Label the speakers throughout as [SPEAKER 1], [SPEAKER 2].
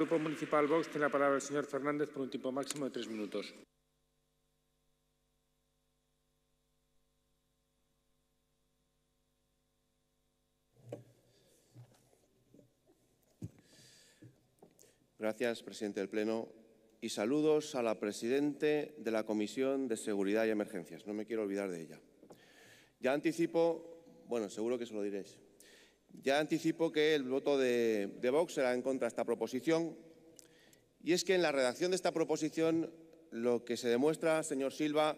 [SPEAKER 1] Grupo Municipal Vox tiene la palabra el señor Fernández por un tiempo máximo de tres minutos. Gracias, presidente del Pleno. Y saludos a la presidente de la Comisión de Seguridad y Emergencias. No me quiero olvidar de ella. Ya anticipo, bueno, seguro que se lo diréis, ya anticipo que el voto de, Vox será en contra de esta proposición y es que en la redacción de esta proposición lo que se demuestra, señor Silva,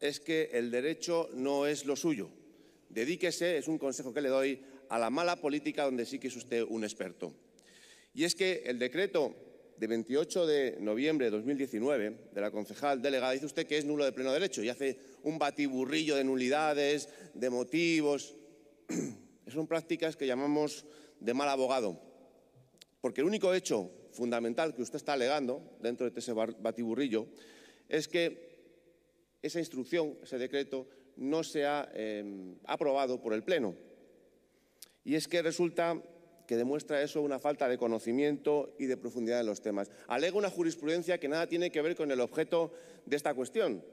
[SPEAKER 1] es que el derecho no es lo suyo. Dedíquese, es un consejo que le doy, a la mala política donde sí que es usted un experto. Y es que el decreto de 28 de noviembre de 2019 de la concejal delegada dice usted que es nulo de pleno derecho y hace un batiburrillo de nulidades, de motivos. Son prácticas que llamamos de mal abogado, porque el único hecho fundamental que usted está alegando dentro de ese batiburrillo es que esa instrucción, ese decreto, no se ha em, aprobado por el Pleno. Y es que resulta que demuestra eso una falta de conocimiento y de profundidad en los temas. Alega una jurisprudencia que nada tiene que ver con el objeto de esta cuestión.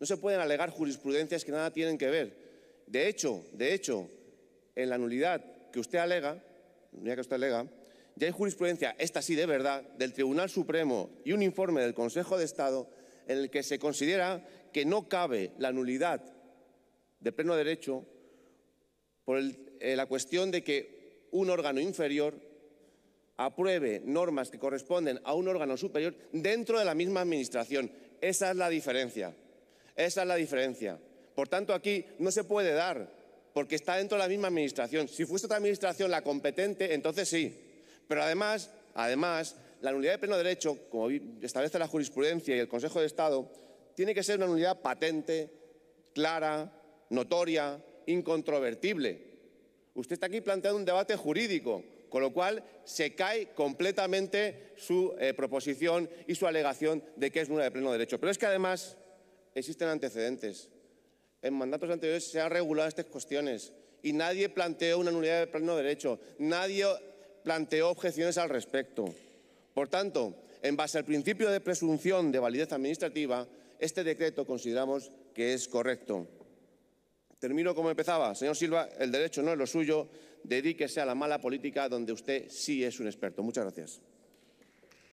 [SPEAKER 1] No se pueden alegar jurisprudencias que nada tienen que ver. De hecho, de hecho, en la nulidad que usted alega, ya que usted ya hay jurisprudencia, esta sí de verdad, del Tribunal Supremo y un informe del Consejo de Estado en el que se considera que no cabe la nulidad de pleno derecho por eh, la cuestión de que un órgano inferior apruebe normas que corresponden a un órgano superior dentro de la misma Administración. Esa es la diferencia. Esa es la diferencia. Por tanto, aquí no se puede dar porque está dentro de la misma administración. Si fuese otra administración la competente, entonces sí. Pero además, además, la nulidad de pleno derecho, como establece la jurisprudencia y el Consejo de Estado, tiene que ser una nulidad patente, clara, notoria, incontrovertible. Usted está aquí planteando un debate jurídico, con lo cual se cae completamente su eh, proposición y su alegación de que es nula de pleno derecho. Pero es que además existen antecedentes en mandatos anteriores se han regulado estas cuestiones y nadie planteó una nulidad de pleno derecho, nadie planteó objeciones al respecto. Por tanto, en base al principio de presunción de validez administrativa, este decreto consideramos que es correcto. Termino como empezaba. Señor Silva, el derecho no es lo suyo, dedíquese a la mala política donde usted sí es un experto. Muchas gracias.